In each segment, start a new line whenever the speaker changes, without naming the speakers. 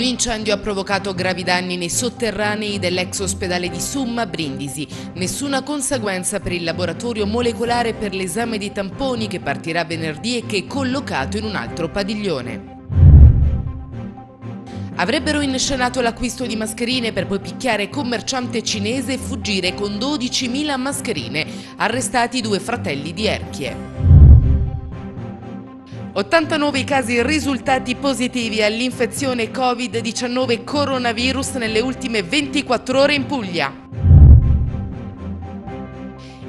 Un incendio ha provocato gravi danni nei sotterranei dell'ex ospedale di Summa Brindisi. Nessuna conseguenza per il laboratorio molecolare per l'esame di tamponi che partirà venerdì e che è collocato in un altro padiglione. Avrebbero inscenato l'acquisto di mascherine per poi picchiare commerciante cinese e fuggire con 12.000 mascherine, arrestati due fratelli di Erchie. 89 casi risultati positivi all'infezione Covid-19 coronavirus nelle ultime 24 ore in Puglia.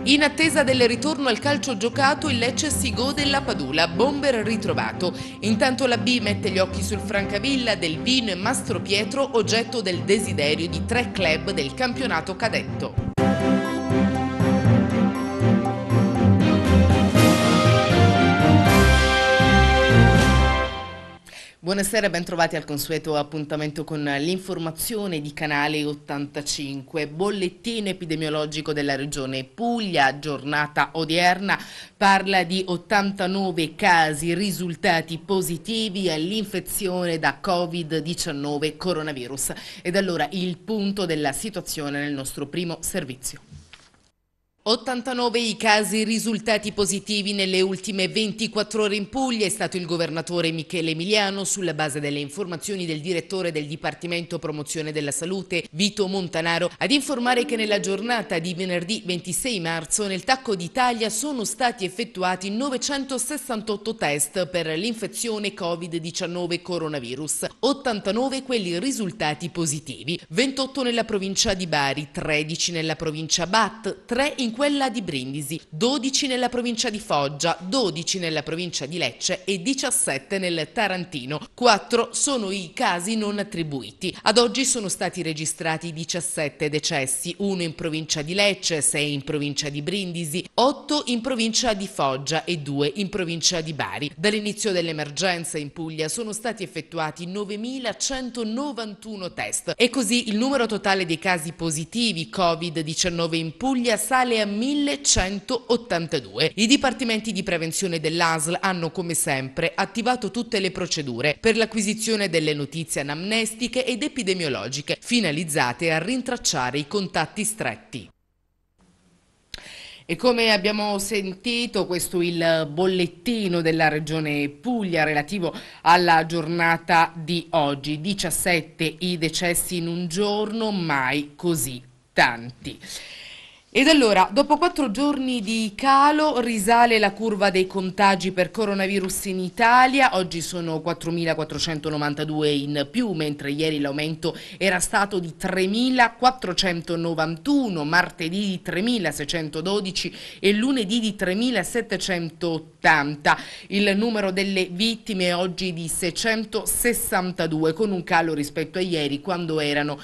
In attesa del ritorno al calcio giocato, il Lecce si gode la Padula, bomber ritrovato. Intanto la B mette gli occhi sul Francavilla, del Vino e Mastro Pietro, oggetto del desiderio di tre club del campionato cadetto. Buonasera, bentrovati al consueto appuntamento con l'informazione di Canale 85. Bollettino epidemiologico della regione Puglia, giornata odierna, parla di 89 casi risultati positivi all'infezione da Covid-19 coronavirus. Ed allora il punto della situazione nel nostro primo servizio. 89 i casi risultati positivi nelle ultime 24 ore in Puglia, è stato il governatore Michele Emiliano sulla base delle informazioni del direttore del Dipartimento Promozione della Salute Vito Montanaro ad informare che nella giornata di venerdì 26 marzo nel Tacco d'Italia sono stati effettuati 968 test per l'infezione Covid-19 coronavirus, 89 quelli risultati positivi, 28 nella provincia di Bari, 13 nella provincia Bat, 3 in quella di Brindisi, 12 nella provincia di Foggia, 12 nella provincia di Lecce e 17 nel Tarantino. 4 sono i casi non attribuiti. Ad oggi sono stati registrati 17 decessi, 1 in provincia di Lecce, 6 in provincia di Brindisi, 8 in provincia di Foggia e 2 in provincia di Bari. Dall'inizio dell'emergenza in Puglia sono stati effettuati 9.191 test e così il numero totale dei casi positivi Covid-19 in Puglia sale a a 1182. I dipartimenti di prevenzione dell'ASL hanno come sempre attivato tutte le procedure per l'acquisizione delle notizie anamnestiche ed epidemiologiche finalizzate a rintracciare i contatti stretti. E come abbiamo sentito, questo è il bollettino della Regione Puglia relativo alla giornata di oggi. 17 i decessi in un giorno, mai così tanti. Ed allora, dopo quattro giorni di calo, risale la curva dei contagi per coronavirus in Italia. Oggi sono 4.492 in più, mentre ieri l'aumento era stato di 3.491, martedì di 3.612 e lunedì di 3.780. Il numero delle vittime è oggi di 662, con un calo rispetto a ieri, quando erano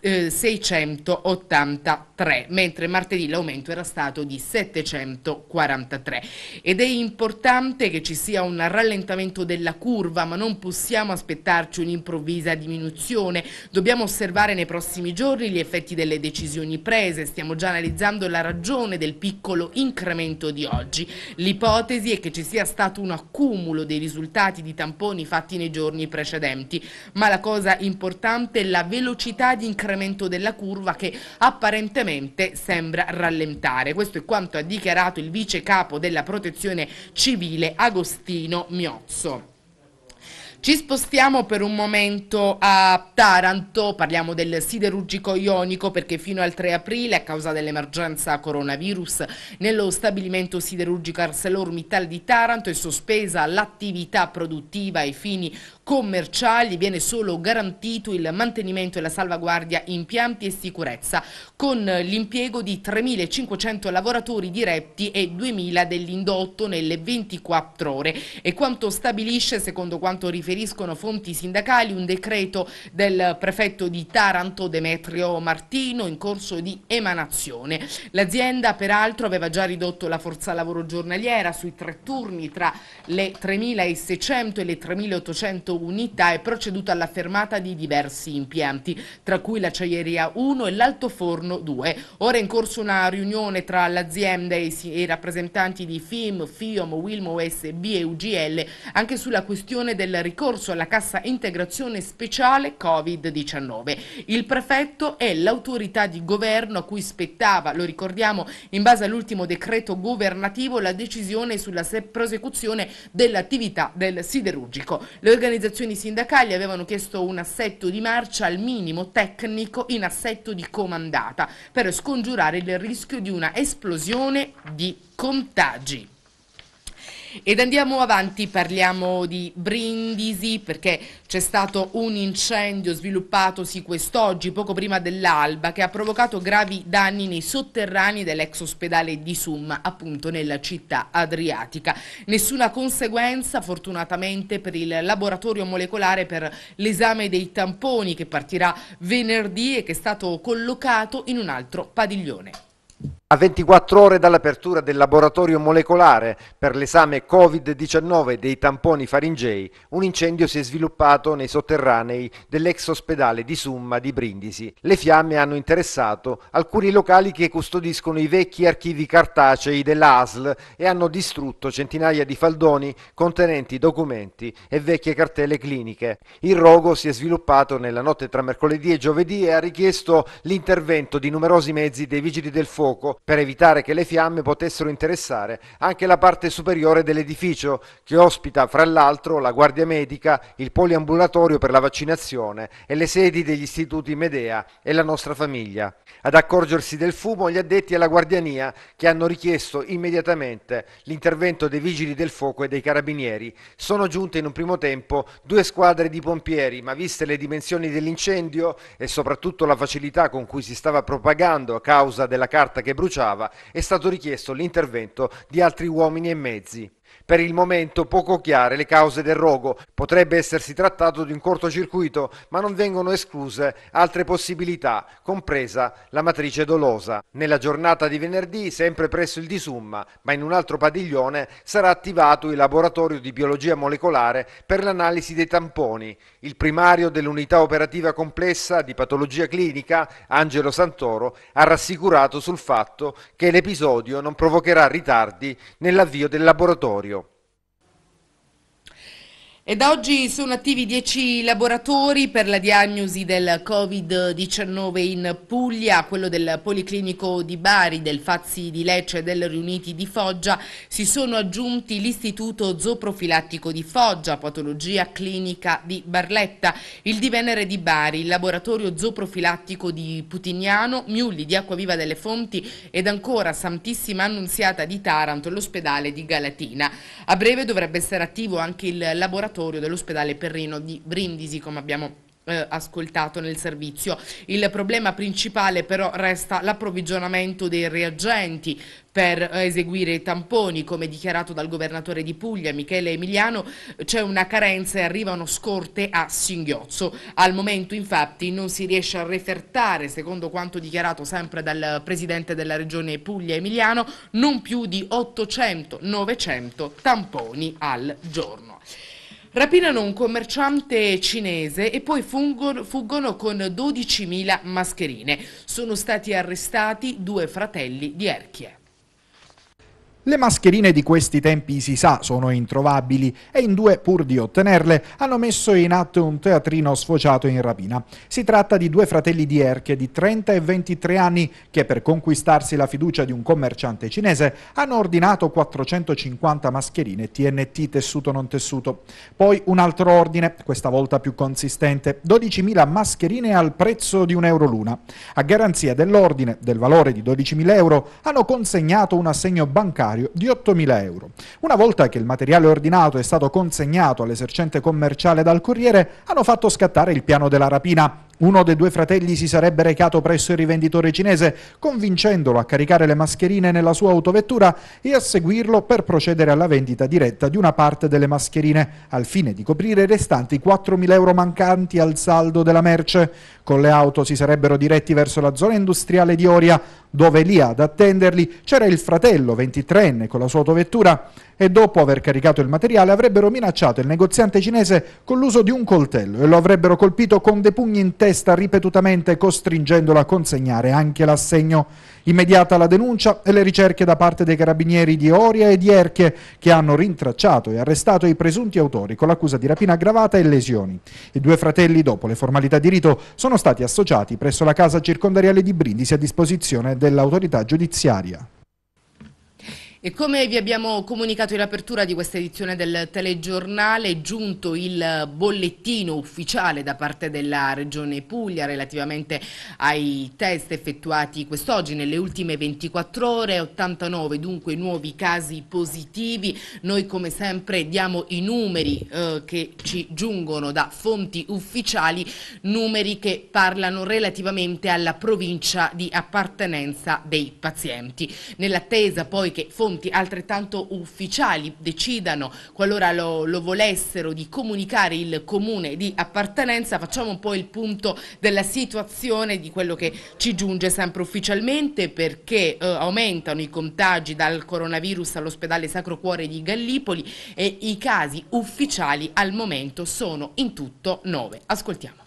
eh, 683, mentre martedì martedì l'aumento era stato di 743 ed è importante che ci sia un rallentamento della curva ma non possiamo aspettarci un'improvvisa diminuzione, dobbiamo osservare nei prossimi giorni gli effetti delle decisioni prese, stiamo già analizzando la ragione del piccolo incremento di oggi, l'ipotesi è che ci sia stato un accumulo dei risultati di tamponi fatti nei giorni precedenti, ma la cosa importante è la velocità di incremento della curva che apparentemente sembra rallentare. Questo è quanto ha dichiarato il vice capo della protezione civile Agostino Miozzo. Ci spostiamo per un momento a Taranto, parliamo del siderurgico ionico perché fino al 3 aprile a causa dell'emergenza coronavirus nello stabilimento siderurgico ArcelorMittal di Taranto è sospesa l'attività produttiva ai fini commerciali viene solo garantito il mantenimento e la salvaguardia impianti e sicurezza, con l'impiego di 3.500 lavoratori diretti e 2.000 dell'indotto nelle 24 ore. E quanto stabilisce, secondo quanto riferiscono fonti sindacali, un decreto del prefetto di Taranto Demetrio Martino in corso di emanazione. L'azienda peraltro aveva già ridotto la forza lavoro giornaliera sui tre turni tra le 3.600 e le 3.800 100 unità è proceduto alla fermata di diversi impianti, tra cui l'acciaieria 1 e l'altoforno 2. Ora è in corso una riunione tra l'azienda e i rappresentanti di FIM, FIOM, Wilmo, SB e UGL anche sulla questione del ricorso alla cassa integrazione speciale Covid-19. Il prefetto è l'autorità di governo a cui spettava, lo ricordiamo, in base all'ultimo decreto governativo la decisione sulla prosecuzione dell'attività del siderurgico organizzazioni sindacali avevano chiesto un assetto di marcia al minimo tecnico in assetto di comandata per scongiurare il rischio di una esplosione di contagi. Ed andiamo avanti, parliamo di Brindisi perché c'è stato un incendio sviluppatosi quest'oggi, poco prima dell'alba, che ha provocato gravi danni nei sotterranei dell'ex ospedale di Summa, appunto nella città adriatica. Nessuna conseguenza, fortunatamente, per il laboratorio molecolare per l'esame dei tamponi che partirà venerdì e che è stato collocato in un altro padiglione.
A 24 ore dall'apertura del laboratorio molecolare per l'esame Covid-19 dei tamponi faringei, un incendio si è sviluppato nei sotterranei dell'ex ospedale di Summa di Brindisi. Le fiamme hanno interessato alcuni locali che custodiscono i vecchi archivi cartacei dell'ASL e hanno distrutto centinaia di faldoni contenenti documenti e vecchie cartelle cliniche. Il rogo si è sviluppato nella notte tra mercoledì e giovedì e ha richiesto l'intervento di numerosi mezzi dei vigili del fuoco per evitare che le fiamme potessero interessare anche la parte superiore dell'edificio che ospita fra l'altro la guardia medica, il poliambulatorio per la vaccinazione e le sedi degli istituti Medea e la nostra famiglia. Ad accorgersi del fumo gli addetti alla guardiania che hanno richiesto immediatamente l'intervento dei vigili del fuoco e dei carabinieri. Sono giunte in un primo tempo due squadre di pompieri, ma viste le dimensioni dell'incendio e soprattutto la facilità con cui si stava propagando a causa della carta che bruciava, incrociava, è stato richiesto l'intervento di altri uomini e mezzi. Per il momento poco chiare le cause del rogo. Potrebbe essersi trattato di un cortocircuito, ma non vengono escluse altre possibilità, compresa la matrice dolosa. Nella giornata di venerdì, sempre presso il Disumma, ma in un altro padiglione, sarà attivato il laboratorio di biologia molecolare per l'analisi dei tamponi. Il primario dell'unità operativa complessa di patologia clinica, Angelo Santoro, ha rassicurato sul fatto che l'episodio non provocherà ritardi nell'avvio del laboratorio.
E da oggi sono attivi 10 laboratori per la diagnosi del Covid-19 in Puglia, quello del Policlinico di Bari, del Fazzi di Lecce e del Riuniti di Foggia. Si sono aggiunti l'Istituto Zooprofilattico di Foggia, Patologia Clinica di Barletta, il di Venere di Bari, il Laboratorio Zooprofilattico di Putignano, Miulli di Acquaviva delle Fonti ed ancora Santissima Annunziata di Taranto e l'ospedale di Galatina. A breve dovrebbe essere attivo anche il laboratorio ambulatorio dell'ospedale Perrino di Brindisi, come abbiamo eh, ascoltato nel servizio. Il problema principale però resta l'approvvigionamento dei reagenti per eh, eseguire i tamponi, come dichiarato dal governatore di Puglia Michele Emiliano, c'è una carenza e arrivano scorte a singhiozzo. Al momento infatti non si riesce a refertare, secondo quanto dichiarato sempre dal presidente della regione Puglia Emiliano, non più di 800-900 tamponi al giorno. Rapinano un commerciante cinese e poi fuggono con 12.000 mascherine. Sono stati arrestati due fratelli di Erchie.
Le mascherine di questi tempi si sa sono introvabili e in due, pur di ottenerle, hanno messo in atto un teatrino sfociato in rapina. Si tratta di due fratelli di Erche di 30 e 23 anni che per conquistarsi la fiducia di un commerciante cinese hanno ordinato 450 mascherine TNT tessuto non tessuto. Poi un altro ordine, questa volta più consistente, 12.000 mascherine al prezzo di un euro l'una. A garanzia dell'ordine, del valore di 12.000 euro, hanno consegnato un assegno bancario ordinario di 8.000 euro. Una volta che il materiale ordinato è stato consegnato all'esercente commerciale dal Corriere, hanno fatto scattare il piano della rapina, uno dei due fratelli si sarebbe recato presso il rivenditore cinese, convincendolo a caricare le mascherine nella sua autovettura e a seguirlo per procedere alla vendita diretta di una parte delle mascherine, al fine di coprire i restanti 4.000 euro mancanti al saldo della merce. Con le auto si sarebbero diretti verso la zona industriale di Oria, dove lì ad attenderli c'era il fratello, 23enne, con la sua autovettura e dopo aver caricato il materiale avrebbero minacciato il negoziante cinese con l'uso di un coltello e lo avrebbero colpito con dei pugni in testa protesta ripetutamente costringendola a consegnare anche l'assegno. Immediata la denuncia e le ricerche da parte dei carabinieri di Oria e di Erche che hanno rintracciato e arrestato i presunti autori con l'accusa di rapina aggravata e lesioni. I due fratelli, dopo le formalità di rito, sono stati associati presso la casa circondariale di Brindisi a disposizione dell'autorità giudiziaria.
E come vi abbiamo comunicato in apertura di questa edizione del telegiornale è giunto il bollettino ufficiale da parte della Regione Puglia relativamente ai test effettuati quest'oggi nelle ultime 24 ore, 89 dunque nuovi casi positivi. Noi come sempre diamo i numeri eh, che ci giungono da fonti ufficiali, numeri che parlano relativamente alla provincia di appartenenza dei pazienti. Nell'attesa poi che fonti fonti altrettanto ufficiali decidano, qualora lo, lo volessero, di comunicare il comune di appartenenza, facciamo un po' il punto della situazione di quello che ci giunge sempre ufficialmente perché eh, aumentano i contagi dal coronavirus all'ospedale Sacro Cuore di Gallipoli e i casi ufficiali al momento sono in tutto nove. Ascoltiamo.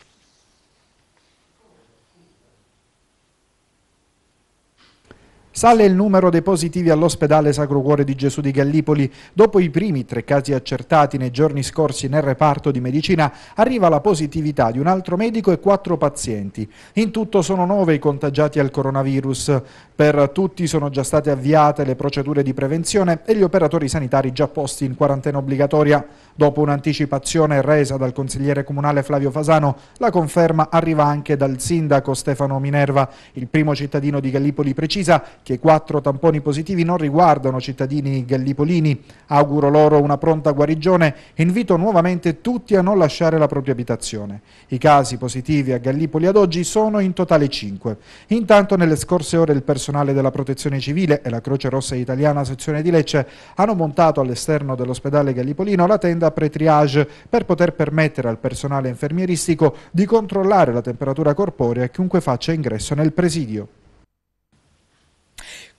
Sale il numero dei positivi all'ospedale Sacro Cuore di Gesù di Gallipoli. Dopo i primi tre casi accertati nei giorni scorsi nel reparto di medicina, arriva la positività di un altro medico e quattro pazienti. In tutto sono nove i contagiati al coronavirus. Per tutti sono già state avviate le procedure di prevenzione e gli operatori sanitari già posti in quarantena obbligatoria. Dopo un'anticipazione resa dal consigliere comunale Flavio Fasano, la conferma arriva anche dal sindaco Stefano Minerva. Il primo cittadino di Gallipoli precisa che quattro tamponi positivi non riguardano cittadini gallipolini. Auguro loro una pronta guarigione e invito nuovamente tutti a non lasciare la propria abitazione. I casi positivi a Gallipoli ad oggi sono in totale 5. Intanto nelle scorse ore il personale della Protezione Civile e la Croce Rossa Italiana sezione di Lecce hanno montato all'esterno dell'ospedale gallipolino la tenda da pre-triage per poter permettere al personale infermieristico di controllare la temperatura corporea a chiunque faccia ingresso nel presidio.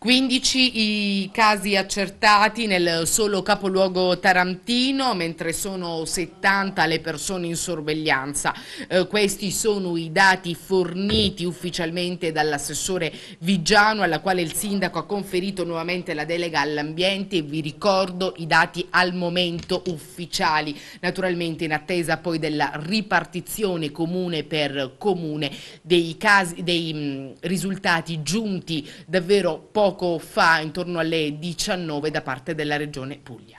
15 i casi accertati nel solo capoluogo tarantino, mentre sono 70 le persone in sorveglianza. Eh, questi sono i dati forniti ufficialmente dall'assessore Vigiano, alla quale il sindaco ha conferito nuovamente la delega all'ambiente e vi ricordo i dati al momento ufficiali, naturalmente in attesa poi della ripartizione comune per comune dei, casi, dei mm, risultati giunti davvero poco poco fa, intorno alle 19, da parte della Regione Puglia.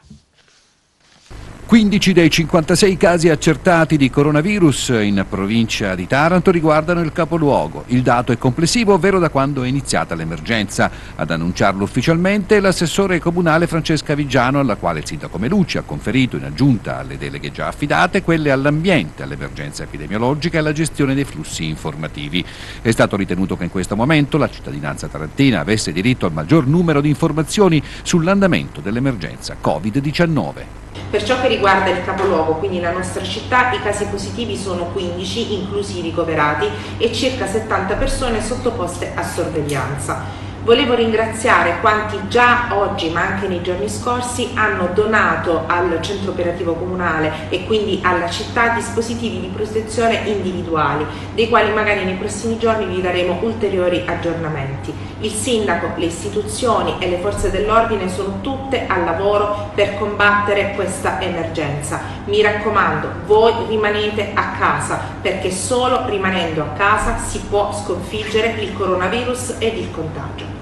15 dei 56 casi accertati di coronavirus in provincia di Taranto riguardano il capoluogo. Il dato è complessivo, ovvero da quando è iniziata l'emergenza. Ad annunciarlo ufficialmente l'assessore comunale Francesca Vigiano, alla quale il sindaco Melucci ha conferito in aggiunta alle deleghe già affidate quelle all'ambiente, all'emergenza epidemiologica e alla gestione dei flussi informativi. È stato ritenuto che in questo momento la cittadinanza tarantina avesse diritto al maggior numero di informazioni sull'andamento dell'emergenza Covid-19.
Per ciò che riguarda il capoluogo, quindi la nostra città, i casi positivi sono 15, inclusi i ricoverati, e circa 70 persone sottoposte a sorveglianza. Volevo ringraziare quanti già oggi, ma anche nei giorni scorsi, hanno donato al centro operativo comunale e quindi alla città dispositivi di protezione individuali, dei quali magari nei prossimi giorni vi daremo ulteriori aggiornamenti. Il sindaco, le istituzioni e le forze dell'ordine sono tutte al lavoro per combattere questa emergenza. Mi raccomando, voi rimanete a casa perché solo rimanendo a casa si può sconfiggere il coronavirus ed il contagio.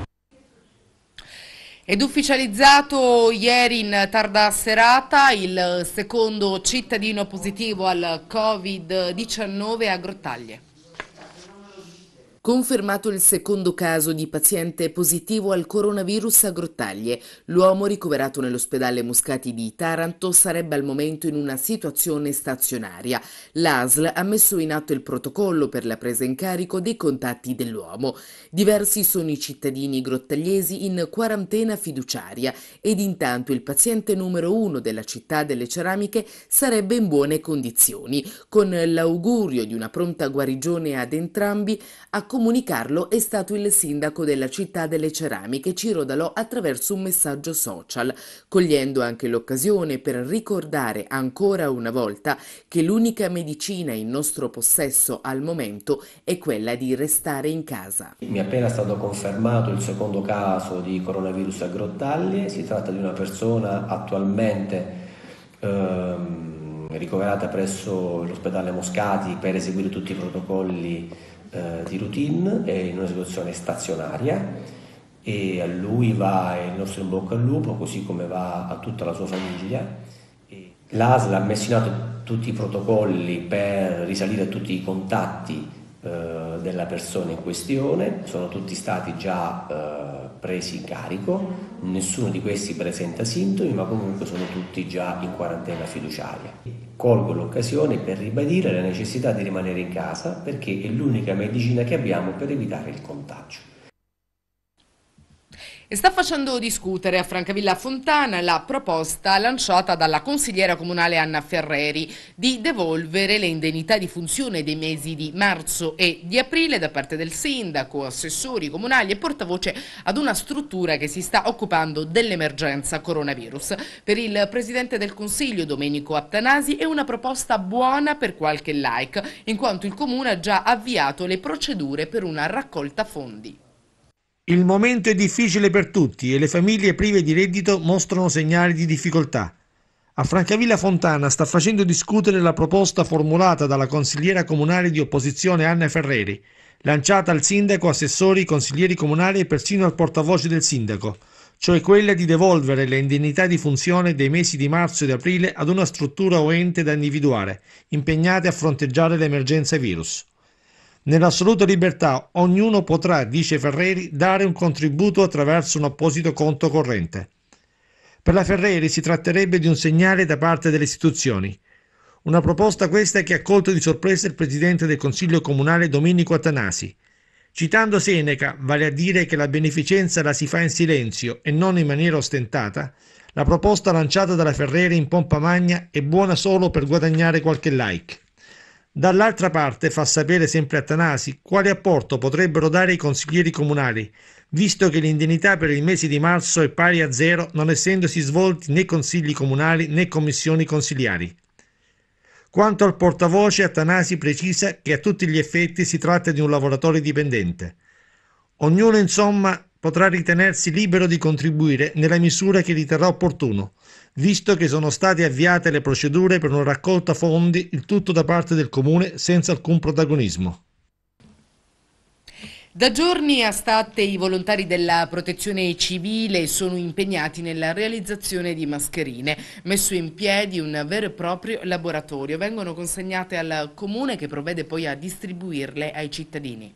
Ed ufficializzato ieri in tarda serata il secondo cittadino positivo al Covid-19 a Grottaglie. Confermato il secondo caso di paziente positivo al coronavirus a Grottaglie. L'uomo ricoverato nell'ospedale Muscati di Taranto sarebbe al momento in una situazione stazionaria. L'ASL ha messo in atto il protocollo per la presa in carico dei contatti dell'uomo. Diversi sono i cittadini grottagliesi in quarantena fiduciaria ed intanto il paziente numero uno della città delle ceramiche sarebbe in buone condizioni. Con l'augurio di una pronta guarigione ad entrambi, A comunicarlo è stato il sindaco della città delle ceramiche Ciro Dalò attraverso un messaggio social, cogliendo anche l'occasione per ricordare ancora una volta che l'unica medicina in nostro possesso al momento è quella di restare in casa. Mi
è appena stato confermato il secondo caso di coronavirus a Grottaglie, si tratta di una persona attualmente... Ehm, ricoverata presso l'ospedale Moscati per eseguire tutti i protocolli eh, di routine, è in una situazione stazionaria e a lui va il nostro in bocca al lupo, così come va a tutta la sua famiglia. L'ASL ha messo in atto tutti i protocolli per risalire a tutti i contatti eh, della persona in questione, sono tutti stati già eh, presi in carico, nessuno di questi presenta sintomi, ma comunque sono tutti già in quarantena fiduciaria. Colgo l'occasione per ribadire la necessità di rimanere in casa perché è l'unica medicina
che abbiamo per evitare il contagio.
E sta facendo discutere a Francavilla Fontana la proposta lanciata dalla consigliera comunale Anna Ferreri di devolvere le indennità di funzione dei mesi di marzo e di aprile da parte del sindaco, assessori comunali e portavoce ad una struttura che si sta occupando dell'emergenza coronavirus. Per il presidente del consiglio Domenico Attanasi è una proposta buona per qualche like, in quanto il comune ha già avviato le procedure per una raccolta fondi.
Il momento è difficile per tutti e le famiglie prive di reddito mostrano segnali di difficoltà. A Francavilla Fontana sta facendo discutere la proposta formulata dalla consigliera comunale di opposizione Anna Ferreri, lanciata al sindaco, assessori, consiglieri comunali e persino al portavoce del sindaco, cioè quella di devolvere le indennità di funzione dei mesi di marzo ed aprile ad una struttura o ente da individuare, impegnate a fronteggiare l'emergenza virus. Nell'assoluta libertà ognuno potrà, dice Ferreri, dare un contributo attraverso un apposito conto corrente. Per la Ferreri si tratterebbe di un segnale da parte delle istituzioni. Una proposta questa che ha colto di sorpresa il presidente del Consiglio comunale Domenico Atanasi. Citando Seneca, vale a dire che la beneficenza la si fa in silenzio e non in maniera ostentata, la proposta lanciata dalla Ferreri in pompa magna è buona solo per guadagnare qualche like. Dall'altra parte fa sapere sempre Atanasi quale apporto potrebbero dare i consiglieri comunali, visto che l'indennità per il mese di marzo è pari a zero non essendosi svolti né consigli comunali né commissioni consiliari. Quanto al portavoce, Atanasi precisa che a tutti gli effetti si tratta di un lavoratore dipendente. Ognuno, insomma, potrà ritenersi libero di contribuire nella misura che riterrà opportuno, visto che sono state avviate le procedure per una raccolta fondi, il tutto da parte del Comune senza alcun protagonismo.
Da giorni a Statte i volontari della protezione civile sono impegnati nella realizzazione di mascherine, messo in piedi un vero e proprio laboratorio. Vengono consegnate al comune che provvede poi a distribuirle ai cittadini.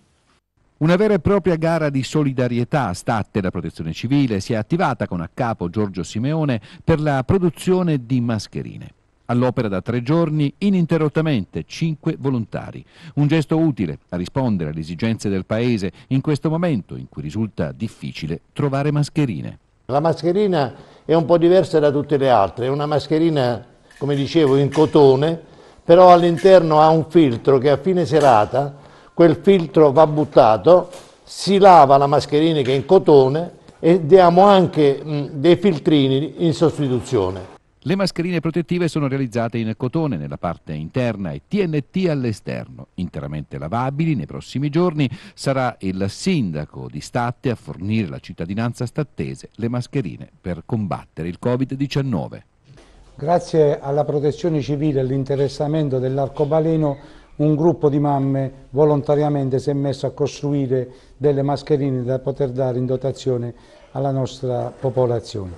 Una vera e propria gara di solidarietà statte la protezione civile si è attivata con a capo Giorgio Simeone per la produzione di mascherine. All'opera da tre giorni, ininterrottamente, cinque volontari. Un gesto utile a rispondere alle esigenze del Paese in questo momento in cui risulta difficile trovare mascherine.
La mascherina è un po' diversa da tutte le altre, è una mascherina, come dicevo, in cotone, però all'interno ha un filtro che a fine serata quel filtro
va buttato, si lava la mascherina che è in cotone e diamo anche mh, dei filtrini in sostituzione. Le mascherine protettive sono realizzate in cotone nella parte interna e TNT all'esterno, interamente lavabili nei prossimi giorni. Sarà il sindaco di Statte a fornire alla cittadinanza stattese le mascherine per combattere il Covid-19.
Grazie alla protezione civile e all'interessamento dell'arcobaleno un gruppo di mamme volontariamente si è messo a costruire delle mascherine da poter dare in dotazione alla nostra popolazione.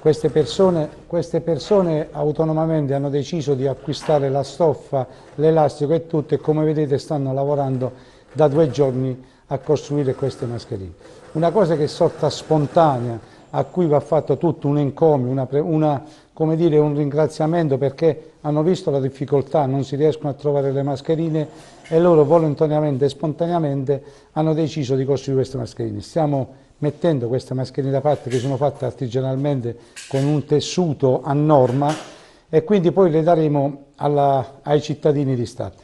Queste persone, queste persone, autonomamente hanno deciso di acquistare la stoffa, l'elastico e tutto e come vedete stanno lavorando da due giorni a costruire queste mascherine. Una cosa che è sorta spontanea, a cui va fatto tutto un encomio, una, una come dire, un ringraziamento perché hanno visto la difficoltà, non si riescono a trovare le mascherine e loro volontariamente e spontaneamente hanno deciso di costruire queste mascherine. Stiamo mettendo queste mascherine da parte che sono fatte artigianalmente con un tessuto a norma e quindi poi le daremo alla, ai cittadini di Stato.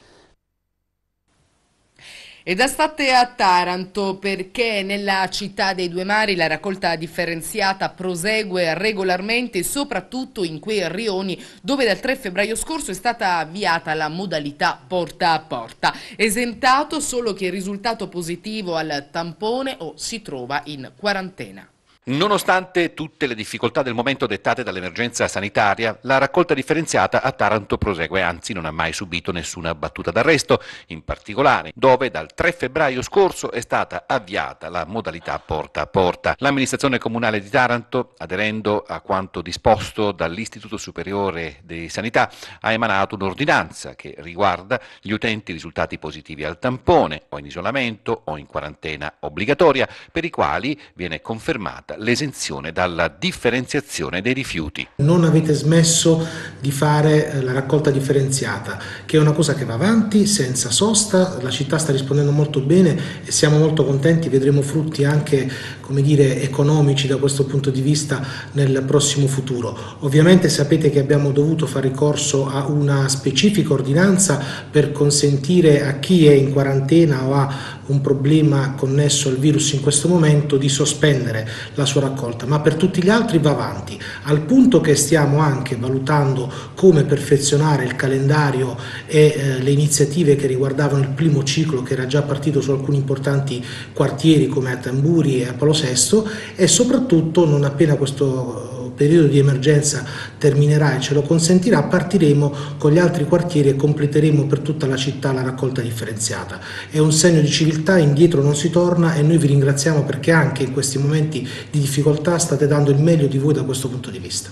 Ed da state a Taranto perché nella città dei due mari la raccolta differenziata prosegue regolarmente soprattutto in quei rioni dove dal 3 febbraio scorso è stata avviata la modalità porta a porta. Esentato solo che il risultato positivo al tampone o si trova in quarantena.
Nonostante tutte le difficoltà del momento dettate dall'emergenza sanitaria, la raccolta differenziata a Taranto prosegue, anzi non ha mai subito nessuna battuta d'arresto, in particolare dove dal 3 febbraio scorso è stata avviata la modalità porta a porta. L'amministrazione comunale di Taranto, aderendo a quanto disposto dall'Istituto Superiore di Sanità, ha emanato un'ordinanza che riguarda gli utenti risultati positivi al tampone o in isolamento o in quarantena obbligatoria, per i quali viene confermata stata l'esenzione dalla differenziazione dei rifiuti.
Non avete smesso di fare eh, la raccolta differenziata, che è una cosa che va avanti senza sosta, la città sta rispondendo molto bene e siamo molto contenti, vedremo frutti anche come dire, economici da questo punto di vista nel prossimo futuro. Ovviamente sapete che abbiamo dovuto fare ricorso a una specifica ordinanza per consentire a chi è in quarantena o ha un problema connesso al virus in questo momento di sospendere la sua raccolta, ma per tutti gli altri va avanti, al punto che stiamo anche valutando come perfezionare il calendario e eh, le iniziative che riguardavano il primo ciclo che era già partito su alcuni importanti quartieri come a Tamburi e a Palo processo e soprattutto non appena questo eh, periodo di emergenza terminerà e ce lo consentirà, partiremo con gli altri quartieri e completeremo per tutta la città la raccolta differenziata. È un segno di civiltà, indietro non si torna e noi vi ringraziamo perché anche in questi momenti di difficoltà state dando il meglio di voi da questo punto di vista.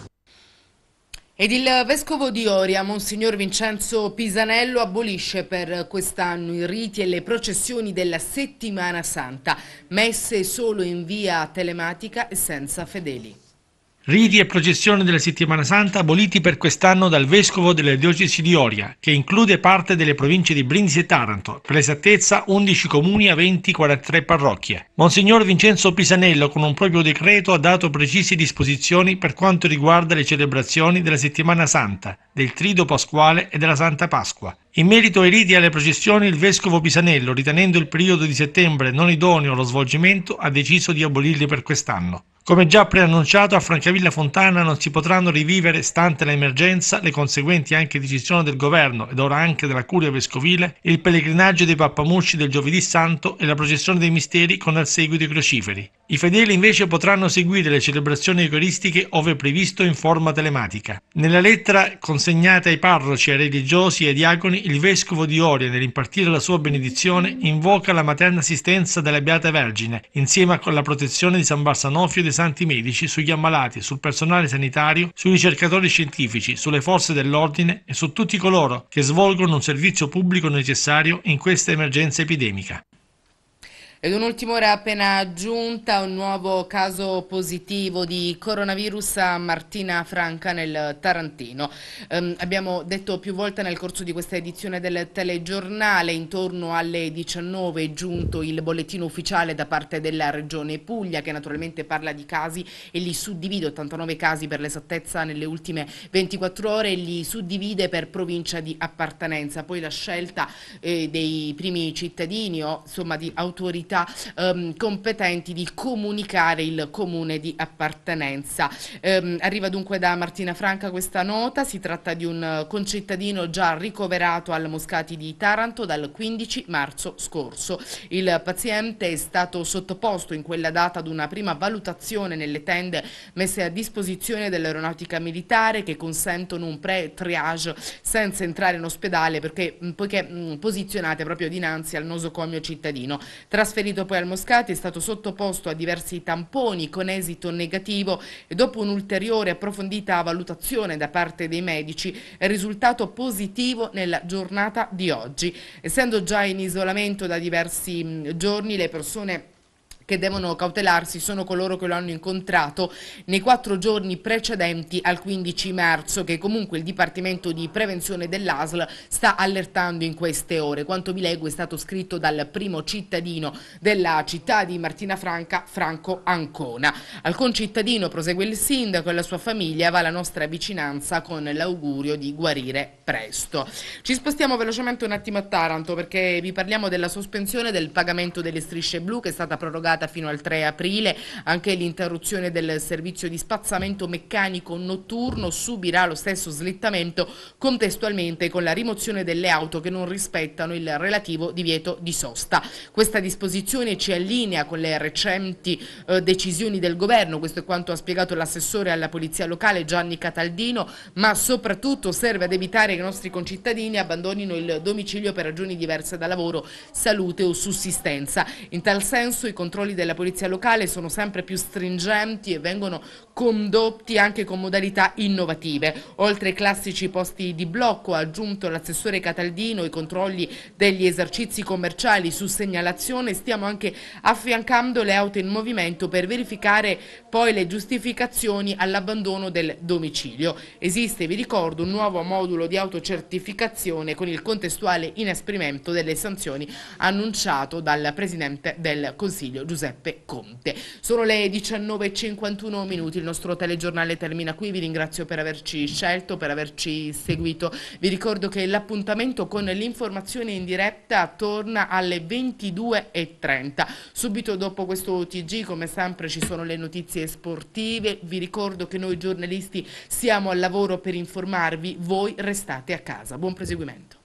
Ed il Vescovo di Oria, Monsignor Vincenzo Pisanello, abolisce per quest'anno i riti e le processioni della Settimana Santa, messe solo in via telematica e senza fedeli.
Riti e processione della settimana santa aboliti per quest'anno dal vescovo della diocesi di Oria, che include parte delle province di Brindisi e Taranto, per l'esattezza 11 comuni aventi 43 parrocchie. Monsignor Vincenzo Pisanello con un proprio decreto ha dato precise disposizioni per quanto riguarda le celebrazioni della settimana santa, del Trido Pasquale e della Santa Pasqua. In merito ai riti e alle processioni, il vescovo Pisanello, ritenendo il periodo di settembre non idoneo allo svolgimento, ha deciso di abolirli per quest'anno. Come già preannunciato, a Francavilla Fontana non si potranno rivivere, stante l'emergenza, le conseguenti anche decisioni del governo ed ora anche della curia vescovile, il pellegrinaggio dei pappamucci del giovedì santo e la processione dei misteri con al seguito i crociferi. I fedeli invece potranno seguire le celebrazioni eucaristiche ove previsto in forma telematica. Nella lettera consegnata ai parroci, ai religiosi e ai diaconi, il vescovo di Oria, nell'impartire la sua benedizione, invoca la materna assistenza della Beata Vergine, insieme con la protezione di San Barsanofio e dei Santi Medici sugli ammalati, sul personale sanitario, sui ricercatori scientifici, sulle forze dell'ordine e su tutti coloro che svolgono un servizio pubblico necessario in questa emergenza epidemica.
Ed un'ultima ora appena aggiunta, un nuovo caso positivo di coronavirus a Martina Franca nel Tarantino. Ehm, abbiamo detto più volte nel corso di questa edizione del telegiornale, intorno alle 19 è giunto il bollettino ufficiale da parte della Regione Puglia che naturalmente parla di casi e li suddivide, 89 casi per l'esattezza nelle ultime 24 ore, e li suddivide per provincia di appartenenza. Poi la scelta eh, dei primi cittadini o insomma di autorità autorità ehm, competenti di comunicare il comune di appartenenza. Ehm, arriva dunque da Martina Franca questa nota, si tratta di un concittadino già ricoverato al Moscati di Taranto dal 15 marzo scorso. Il paziente è stato sottoposto in quella data ad una prima valutazione nelle tende messe a disposizione dell'aeronautica militare che consentono un pre-triage senza entrare in ospedale perché, poiché posizionate proprio dinanzi al nosocomio cittadino. Trasfer trasferito poi al Moscati è stato sottoposto a diversi tamponi con esito negativo e dopo un'ulteriore approfondita valutazione da parte dei medici è risultato positivo nella giornata di oggi. Essendo già in isolamento da diversi giorni le persone che devono cautelarsi sono coloro che lo hanno incontrato nei quattro giorni precedenti al 15 marzo che comunque il Dipartimento di Prevenzione dell'ASL sta allertando in queste ore. Quanto vi leggo è stato scritto dal primo cittadino della città di Martina Franca, Franco Ancona. Al concittadino, prosegue il sindaco e la sua famiglia, va la nostra vicinanza con l'augurio di guarire presto. Ci spostiamo velocemente un attimo a Taranto perché vi parliamo della sospensione del pagamento delle strisce blu che è stata prorogata durata fino al 3 aprile, anche l'interruzione del servizio di spazzamento meccanico notturno subirà lo stesso slittamento contestualmente con la rimozione delle auto che non rispettano il relativo divieto di sosta. Questa disposizione ci allinea con le recenti eh, decisioni del governo, questo è quanto ha spiegato l'assessore alla Polizia Locale Gianni Cataldino, ma soprattutto serve ad evitare che i nostri concittadini abbandonino il domicilio per ragioni diverse da lavoro, salute o sussistenza. In tal senso i controlli controlli della polizia locale sono sempre più stringenti e vengono condotti anche con modalità innovative. Oltre ai classici posti di blocco, ha aggiunto l'assessore Cataldino i controlli degli esercizi commerciali su segnalazione, stiamo anche affiancando le auto in movimento per verificare poi le giustificazioni all'abbandono del domicilio. Esiste, vi ricordo, un nuovo modulo di autocertificazione con il contestuale inesprimento delle sanzioni annunciato dal Presidente del Consiglio Giuseppe Giuseppe Conte. Sono le 19.51 minuti, il nostro telegiornale termina qui, vi ringrazio per averci scelto, per averci seguito. Vi ricordo che l'appuntamento con l'informazione in diretta torna alle 22.30. Subito dopo questo TG, come sempre, ci sono le notizie sportive. Vi ricordo che noi giornalisti siamo al lavoro per informarvi, voi restate a casa. Buon proseguimento.